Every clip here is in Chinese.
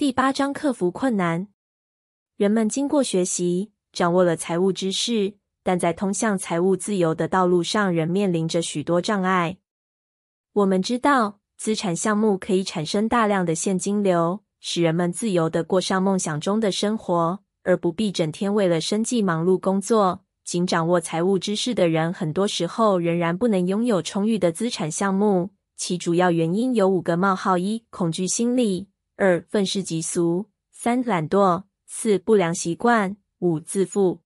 第八章克服困难。人们经过学习掌握了财务知识，但在通向财务自由的道路上，仍面临着许多障碍。我们知道，资产项目可以产生大量的现金流，使人们自由的过上梦想中的生活，而不必整天为了生计忙碌工作。仅掌握财务知识的人，很多时候仍然不能拥有充裕的资产项目。其主要原因有五个：冒号一，恐惧心理。二愤世嫉俗，三懒惰，四不良习惯，五自负。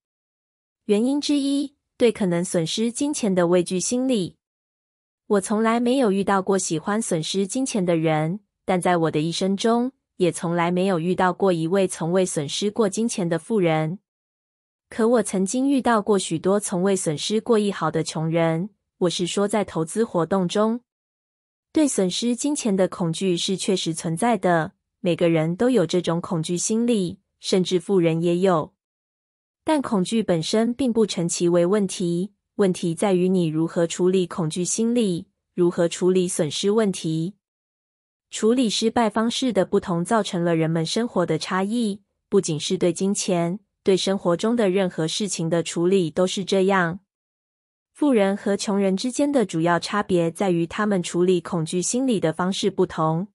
原因之一，对可能损失金钱的畏惧心理。我从来没有遇到过喜欢损失金钱的人，但在我的一生中，也从来没有遇到过一位从未损失过金钱的富人。可我曾经遇到过许多从未损失过一毫的穷人。我是说，在投资活动中，对损失金钱的恐惧是确实存在的。每个人都有这种恐惧心理，甚至富人也有。但恐惧本身并不成其为问题，问题在于你如何处理恐惧心理，如何处理损失问题。处理失败方式的不同，造成了人们生活的差异。不仅是对金钱，对生活中的任何事情的处理都是这样。富人和穷人之间的主要差别在于他们处理恐惧心理的方式不同。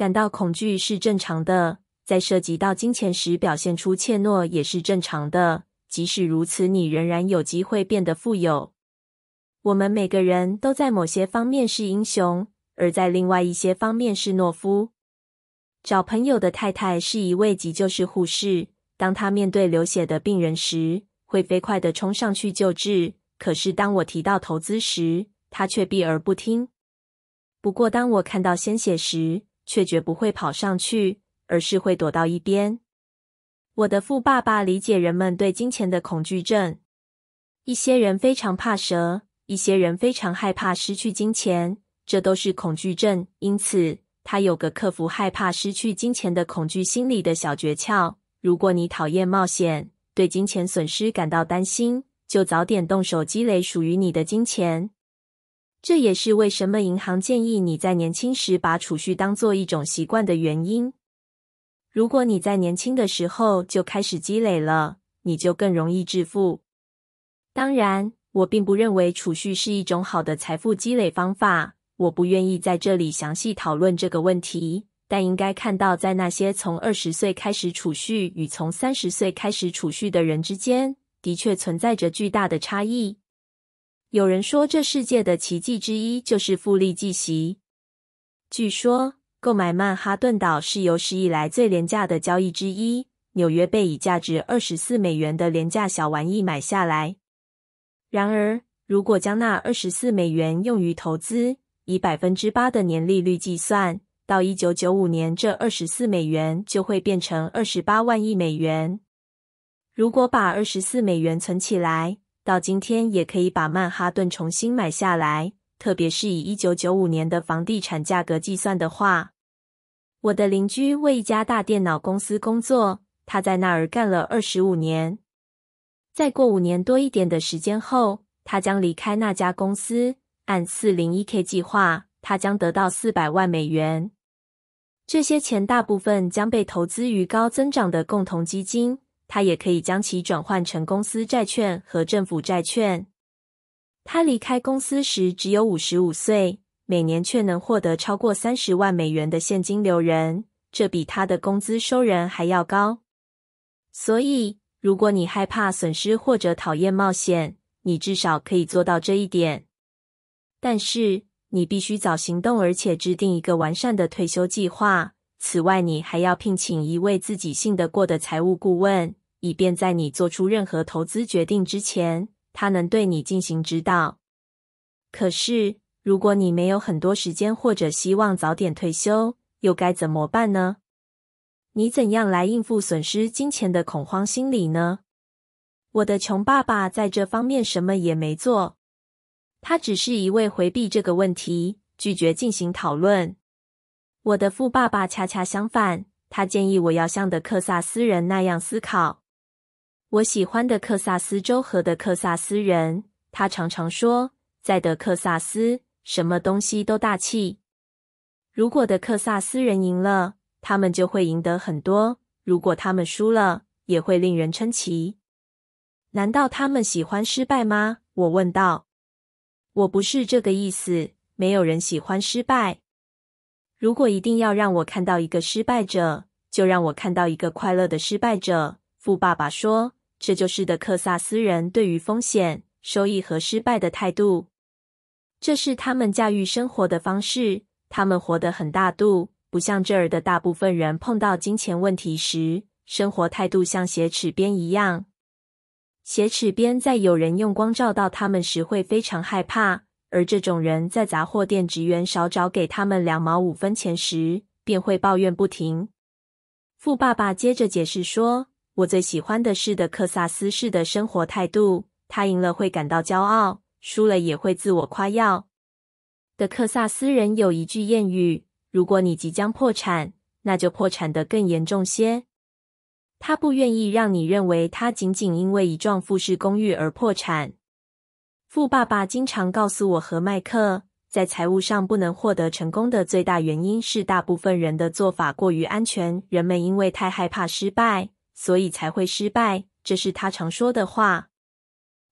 感到恐惧是正常的，在涉及到金钱时表现出怯懦也是正常的。即使如此，你仍然有机会变得富有。我们每个人都在某些方面是英雄，而在另外一些方面是懦夫。找朋友的太太是一位急救室护士，当她面对流血的病人时，会飞快的冲上去救治。可是当我提到投资时，她却避而不听。不过当我看到鲜血时，却绝不会跑上去，而是会躲到一边。我的富爸爸理解人们对金钱的恐惧症，一些人非常怕蛇，一些人非常害怕失去金钱，这都是恐惧症。因此，他有个克服害怕失去金钱的恐惧心理的小诀窍：如果你讨厌冒险，对金钱损失感到担心，就早点动手积累属于你的金钱。这也是为什么银行建议你在年轻时把储蓄当做一种习惯的原因。如果你在年轻的时候就开始积累了，你就更容易致富。当然，我并不认为储蓄是一种好的财富积累方法。我不愿意在这里详细讨论这个问题，但应该看到，在那些从二十岁开始储蓄与从三十岁开始储蓄的人之间，的确存在着巨大的差异。有人说，这世界的奇迹之一就是复利计息。据说，购买曼哈顿岛是有史以来最廉价的交易之一。纽约被以价值二十四美元的廉价小玩意买下来。然而，如果将那二十四美元用于投资，以百分之八的年利率计算，到一九九五年，这二十四美元就会变成二十八万亿美元。如果把二十四美元存起来，到今天也可以把曼哈顿重新买下来，特别是以一九九五年的房地产价格计算的话。我的邻居为一家大电脑公司工作，他在那儿干了二十五年。再过五年多一点的时间后，他将离开那家公司。按四零一 K 计划，他将得到四百万美元。这些钱大部分将被投资于高增长的共同基金。他也可以将其转换成公司债券和政府债券。他离开公司时只有五十五岁，每年却能获得超过三十万美元的现金流人，这比他的工资收入还要高。所以，如果你害怕损失或者讨厌冒险，你至少可以做到这一点。但是，你必须早行动，而且制定一个完善的退休计划。此外，你还要聘请一位自己信得过的财务顾问。以便在你做出任何投资决定之前，他能对你进行指导。可是，如果你没有很多时间，或者希望早点退休，又该怎么办呢？你怎样来应付损失金钱的恐慌心理呢？我的穷爸爸在这方面什么也没做，他只是一味回避这个问题，拒绝进行讨论。我的富爸爸恰恰相反，他建议我要像德克萨斯人那样思考。我喜欢的德克萨斯州和的德克萨斯人，他常常说，在德克萨斯什么东西都大气。如果的德克萨斯人赢了，他们就会赢得很多；如果他们输了，也会令人称奇。难道他们喜欢失败吗？我问道。我不是这个意思，没有人喜欢失败。如果一定要让我看到一个失败者，就让我看到一个快乐的失败者。富爸爸说。这就是的克萨斯人对于风险、收益和失败的态度，这是他们驾驭生活的方式。他们活得很大度，不像这儿的大部分人，碰到金钱问题时，生活态度像斜齿边一样。斜齿边在有人用光照到他们时会非常害怕，而这种人在杂货店职员少找给他们两毛五分钱时，便会抱怨不停。富爸爸接着解释说。我最喜欢的是的克萨斯式的生活态度。他赢了会感到骄傲，输了也会自我夸耀。的克萨斯人有一句谚语：“如果你即将破产，那就破产的更严重些。”他不愿意让你认为他仅仅因为一幢富式公寓而破产。富爸爸经常告诉我和麦克，在财务上不能获得成功的最大原因是，大部分人的做法过于安全。人们因为太害怕失败。所以才会失败，这是他常说的话。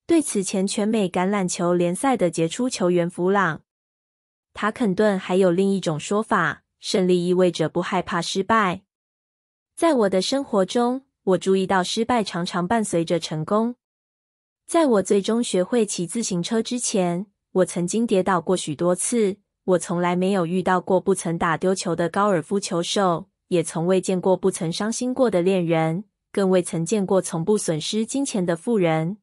对此前全美橄榄球联赛的杰出球员弗朗塔肯顿，还有另一种说法：胜利意味着不害怕失败。在我的生活中，我注意到失败常常伴随着成功。在我最终学会骑自行车之前，我曾经跌倒过许多次。我从来没有遇到过不曾打丢球的高尔夫球手，也从未见过不曾伤心过的恋人。更未曾见过从不损失金钱的富人，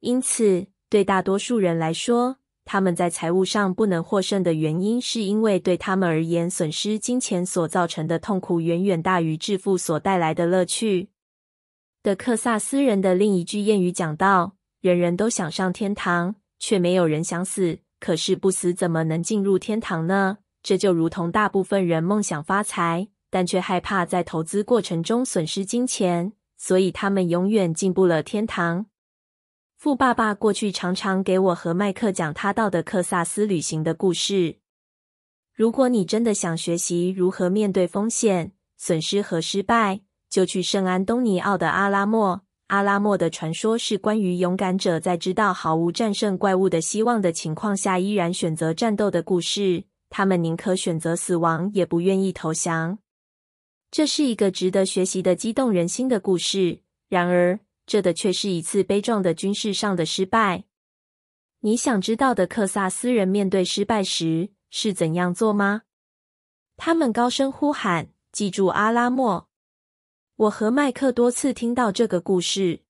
因此对大多数人来说，他们在财务上不能获胜的原因，是因为对他们而言，损失金钱所造成的痛苦远远大于致富所带来的乐趣。德克萨斯人的另一句谚语讲到：“人人都想上天堂，却没有人想死。可是不死怎么能进入天堂呢？”这就如同大部分人梦想发财。但却害怕在投资过程中损失金钱，所以他们永远进不了天堂。富爸爸过去常常给我和麦克讲他到的克萨斯旅行的故事。如果你真的想学习如何面对风险、损失和失败，就去圣安东尼奥的阿拉莫。阿拉莫的传说是关于勇敢者在知道毫无战胜怪物的希望的情况下，依然选择战斗的故事。他们宁可选择死亡，也不愿意投降。这是一个值得学习的激动人心的故事。然而，这的却是一次悲壮的军事上的失败。你想知道的克萨斯人面对失败时是怎样做吗？他们高声呼喊：“记住阿拉莫！”我和麦克多次听到这个故事。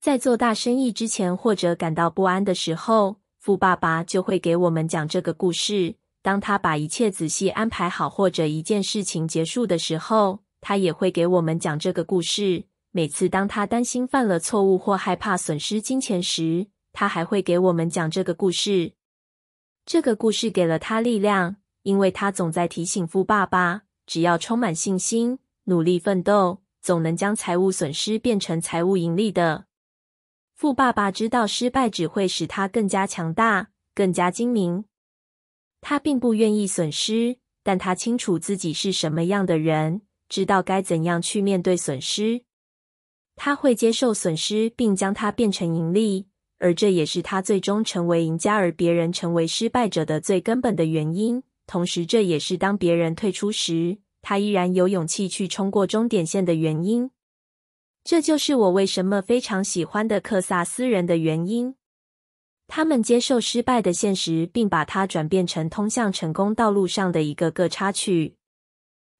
在做大生意之前，或者感到不安的时候，富爸爸就会给我们讲这个故事。当他把一切仔细安排好，或者一件事情结束的时候，他也会给我们讲这个故事。每次当他担心犯了错误或害怕损失金钱时，他还会给我们讲这个故事。这个故事给了他力量，因为他总在提醒富爸爸：只要充满信心、努力奋斗，总能将财务损失变成财务盈利的。富爸爸知道，失败只会使他更加强大、更加精明。他并不愿意损失，但他清楚自己是什么样的人，知道该怎样去面对损失。他会接受损失，并将它变成盈利，而这也是他最终成为赢家，而别人成为失败者的最根本的原因。同时，这也是当别人退出时，他依然有勇气去冲过终点线的原因。这就是我为什么非常喜欢的克萨斯人的原因。他们接受失败的现实，并把它转变成通向成功道路上的一个个插曲。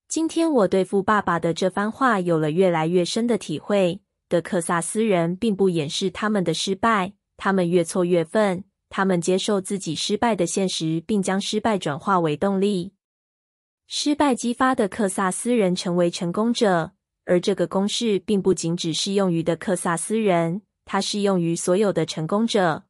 今天我对富爸爸的这番话有了越来越深的体会。德克萨斯人并不掩饰他们的失败，他们越挫越奋，他们接受自己失败的现实，并将失败转化为动力。失败激发的德克萨斯人成为成功者，而这个公式并不仅只适用于德克萨斯人，它适用于所有的成功者。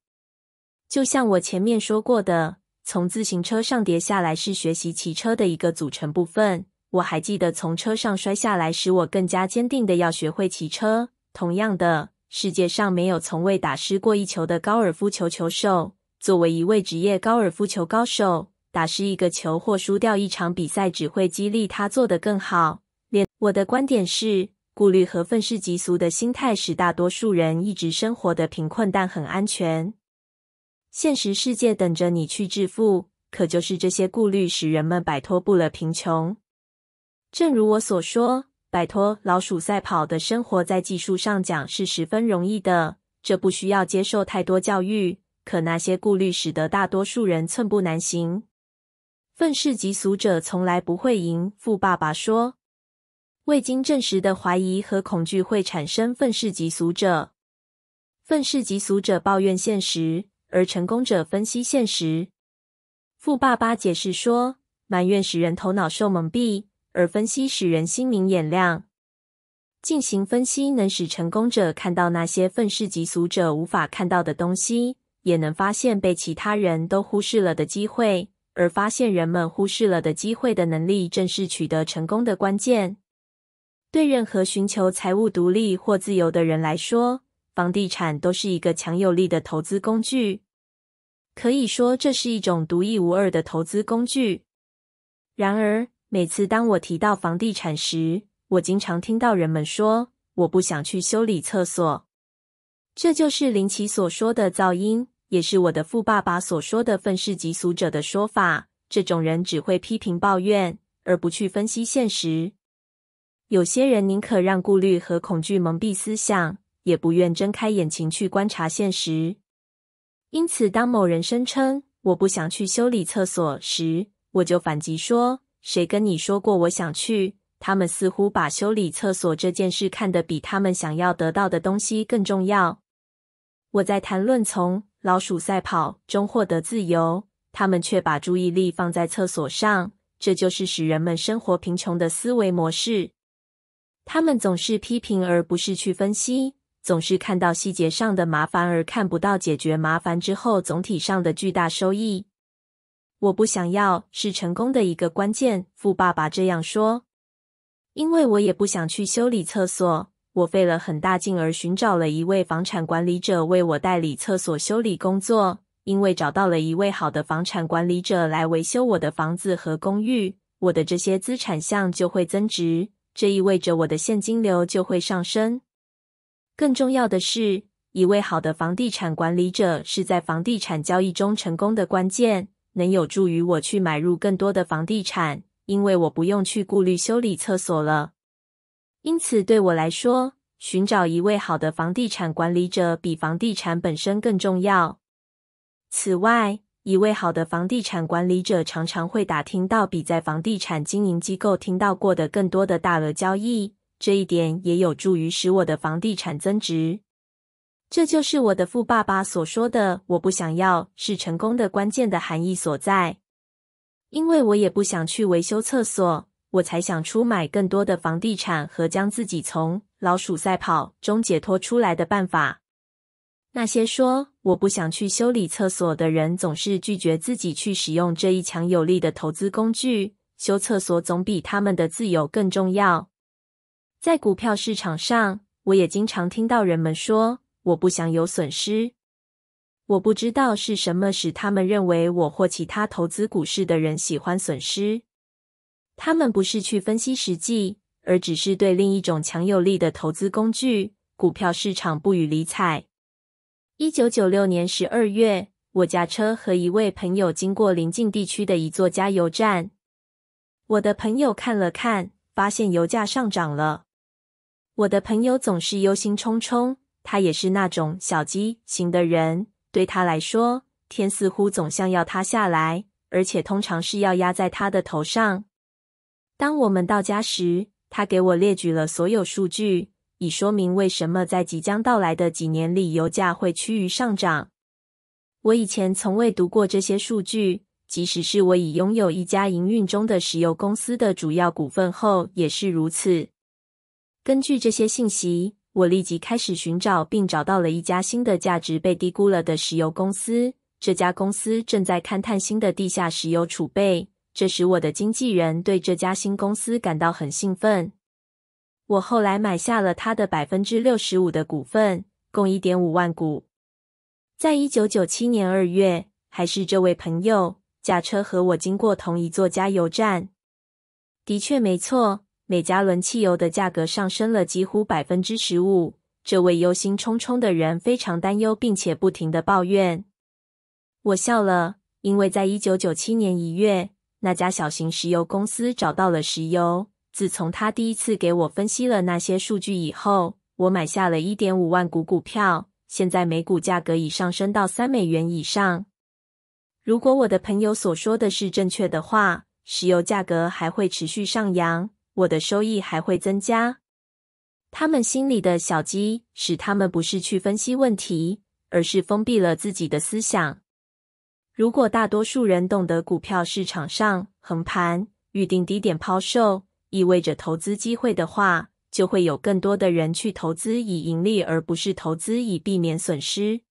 就像我前面说过的，从自行车上跌下来是学习骑车的一个组成部分。我还记得从车上摔下来，使我更加坚定的要学会骑车。同样的，世界上没有从未打湿过一球的高尔夫球球手。作为一位职业高尔夫球高手，打湿一个球或输掉一场比赛，只会激励他做得更好。连我的观点是，顾虑和愤世嫉俗的心态使大多数人一直生活的贫困但很安全。现实世界等着你去致富，可就是这些顾虑使人们摆脱不了贫穷。正如我所说，摆脱老鼠赛跑的生活，在技术上讲是十分容易的，这不需要接受太多教育。可那些顾虑使得大多数人寸步难行。愤世嫉俗者从来不会赢。富爸爸说：“未经证实的怀疑和恐惧会产生愤世嫉俗者。愤世嫉俗者抱怨现实。”而成功者分析现实。富爸爸解释说，埋怨使人头脑受蒙蔽，而分析使人心明眼亮。进行分析能使成功者看到那些愤世嫉俗者无法看到的东西，也能发现被其他人都忽视了的机会。而发现人们忽视了的机会的能力，正是取得成功的关键。对任何寻求财务独立或自由的人来说。房地产都是一个强有力的投资工具，可以说这是一种独一无二的投资工具。然而，每次当我提到房地产时，我经常听到人们说：“我不想去修理厕所。”这就是林奇所说的噪音，也是我的富爸爸所说的愤世嫉俗者的说法。这种人只会批评抱怨，而不去分析现实。有些人宁可让顾虑和恐惧蒙蔽思想。也不愿睁开眼睛去观察现实。因此，当某人声称我不想去修理厕所时，我就反击说：“谁跟你说过我想去？”他们似乎把修理厕所这件事看得比他们想要得到的东西更重要。我在谈论从老鼠赛跑中获得自由，他们却把注意力放在厕所上。这就是使人们生活贫穷的思维模式。他们总是批评，而不是去分析。总是看到细节上的麻烦，而看不到解决麻烦之后总体上的巨大收益。我不想要是成功的一个关键，富爸爸这样说。因为我也不想去修理厕所，我费了很大劲儿寻找了一位房产管理者为我代理厕所修理工作。因为找到了一位好的房产管理者来维修我的房子和公寓，我的这些资产项就会增值，这意味着我的现金流就会上升。更重要的是，一位好的房地产管理者是在房地产交易中成功的关键，能有助于我去买入更多的房地产，因为我不用去顾虑修理厕所了。因此，对我来说，寻找一位好的房地产管理者比房地产本身更重要。此外，一位好的房地产管理者常常会打听到比在房地产经营机构听到过的更多的大额交易。这一点也有助于使我的房地产增值。这就是我的富爸爸所说的“我不想要是成功的关键”的含义所在。因为我也不想去维修厕所，我才想出买更多的房地产和将自己从老鼠赛跑中解脱出来的办法。那些说我不想去修理厕所的人，总是拒绝自己去使用这一强有力的投资工具。修厕所总比他们的自由更重要。在股票市场上，我也经常听到人们说：“我不想有损失。”我不知道是什么使他们认为我或其他投资股市的人喜欢损失。他们不是去分析实际，而只是对另一种强有力的投资工具——股票市场不予理睬。一九九六年十二月，我驾车和一位朋友经过邻近地区的一座加油站，我的朋友看了看，发现油价上涨了。我的朋友总是忧心忡忡，他也是那种小鸡型的人。对他来说，天似乎总像要塌下来，而且通常是要压在他的头上。当我们到家时，他给我列举了所有数据，以说明为什么在即将到来的几年里油价会趋于上涨。我以前从未读过这些数据，即使是我已拥有一家营运中的石油公司的主要股份后也是如此。根据这些信息，我立即开始寻找，并找到了一家新的价值被低估了的石油公司。这家公司正在勘探新的地下石油储备。这使我的经纪人对这家新公司感到很兴奋。我后来买下了他的百分之六十五的股份，共一点五万股。在一九九七年二月，还是这位朋友驾车和我经过同一座加油站。的确，没错。每加仑汽油的价格上升了几乎百分之十五。这位忧心忡忡的人非常担忧，并且不停地抱怨。我笑了，因为在一九九七年一月，那家小型石油公司找到了石油。自从他第一次给我分析了那些数据以后，我买下了一点五万股股票。现在每股价格已上升到三美元以上。如果我的朋友所说的是正确的话，石油价格还会持续上扬。我的收益还会增加。他们心里的小鸡使他们不是去分析问题，而是封闭了自己的思想。如果大多数人懂得股票市场上横盘预定低点抛售意味着投资机会的话，就会有更多的人去投资以盈利，而不是投资以避免损失。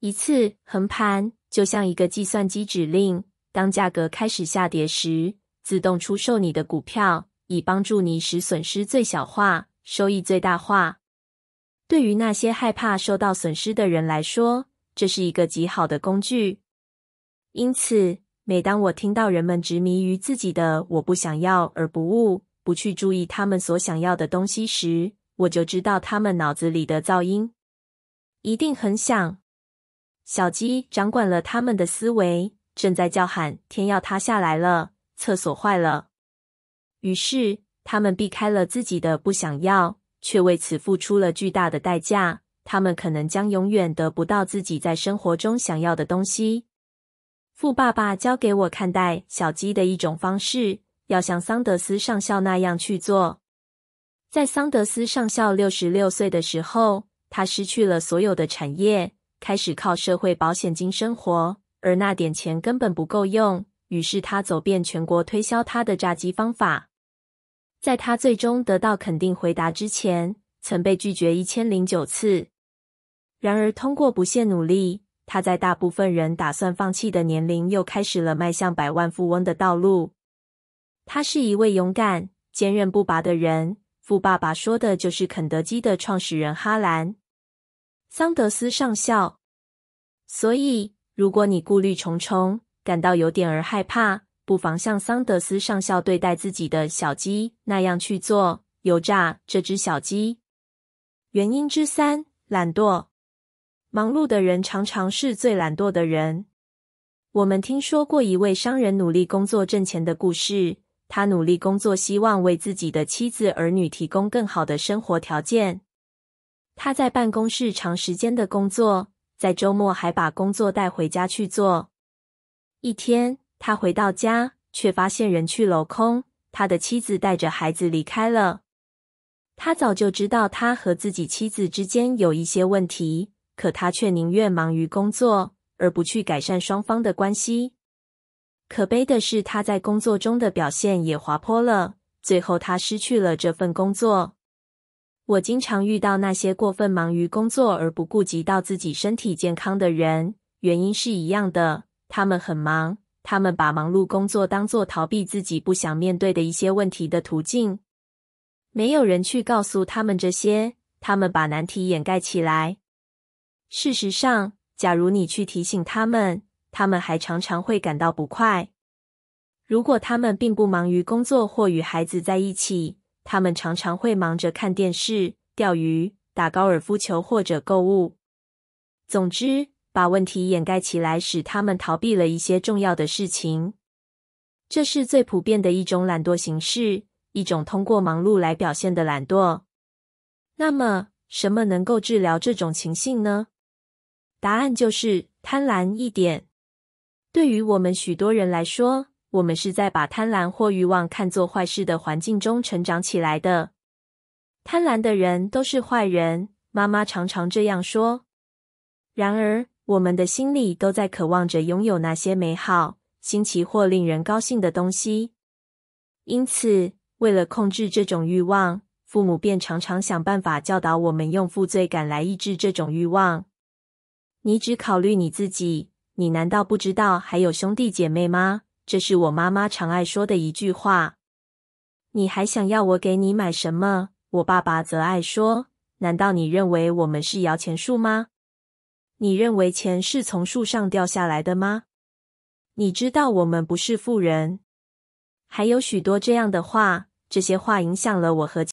一次横盘就像一个计算机指令，当价格开始下跌时，自动出售你的股票。以帮助你使损失最小化，收益最大化。对于那些害怕受到损失的人来说，这是一个极好的工具。因此，每当我听到人们执迷于自己的“我不想要”而不悟，不去注意他们所想要的东西时，我就知道他们脑子里的噪音一定很响。小鸡掌管了他们的思维，正在叫喊：“天要塌下来了，厕所坏了。”于是，他们避开了自己的不想要，却为此付出了巨大的代价。他们可能将永远得不到自己在生活中想要的东西。富爸爸教给我看待小鸡的一种方式，要像桑德斯上校那样去做。在桑德斯上校六十六岁的时候，他失去了所有的产业，开始靠社会保险金生活，而那点钱根本不够用。于是，他走遍全国推销他的炸鸡方法。在他最终得到肯定回答之前，曾被拒绝一千零九次。然而，通过不懈努力，他在大部分人打算放弃的年龄，又开始了迈向百万富翁的道路。他是一位勇敢、坚韧不拔的人。富爸爸说的就是肯德基的创始人哈兰·桑德斯上校。所以，如果你顾虑重重，感到有点儿害怕，不妨像桑德斯上校对待自己的小鸡那样去做油炸这只小鸡。原因之三：懒惰。忙碌的人常常是最懒惰的人。我们听说过一位商人努力工作挣钱的故事。他努力工作，希望为自己的妻子儿女提供更好的生活条件。他在办公室长时间的工作，在周末还把工作带回家去做。一天。他回到家，却发现人去楼空。他的妻子带着孩子离开了。他早就知道他和自己妻子之间有一些问题，可他却宁愿忙于工作，而不去改善双方的关系。可悲的是，他在工作中的表现也滑坡了，最后他失去了这份工作。我经常遇到那些过分忙于工作而不顾及到自己身体健康的人，原因是一样的，他们很忙。他们把忙碌工作当做逃避自己不想面对的一些问题的途径。没有人去告诉他们这些，他们把难题掩盖起来。事实上，假如你去提醒他们，他们还常常会感到不快。如果他们并不忙于工作或与孩子在一起，他们常常会忙着看电视、钓鱼、打高尔夫球或者购物。总之。把问题掩盖起来，使他们逃避了一些重要的事情，这是最普遍的一种懒惰形式，一种通过忙碌来表现的懒惰。那么，什么能够治疗这种情形呢？答案就是贪婪一点。对于我们许多人来说，我们是在把贪婪或欲望看作坏事的环境中成长起来的。贪婪的人都是坏人，妈妈常常这样说。然而，我们的心里都在渴望着拥有那些美好、新奇或令人高兴的东西，因此，为了控制这种欲望，父母便常常想办法教导我们用负罪感来抑制这种欲望。你只考虑你自己，你难道不知道还有兄弟姐妹吗？这是我妈妈常爱说的一句话。你还想要我给你买什么？我爸爸则爱说：难道你认为我们是摇钱树吗？你认为钱是从树上掉下来的吗？你知道我们不是富人，还有许多这样的话，这些话影响了我和。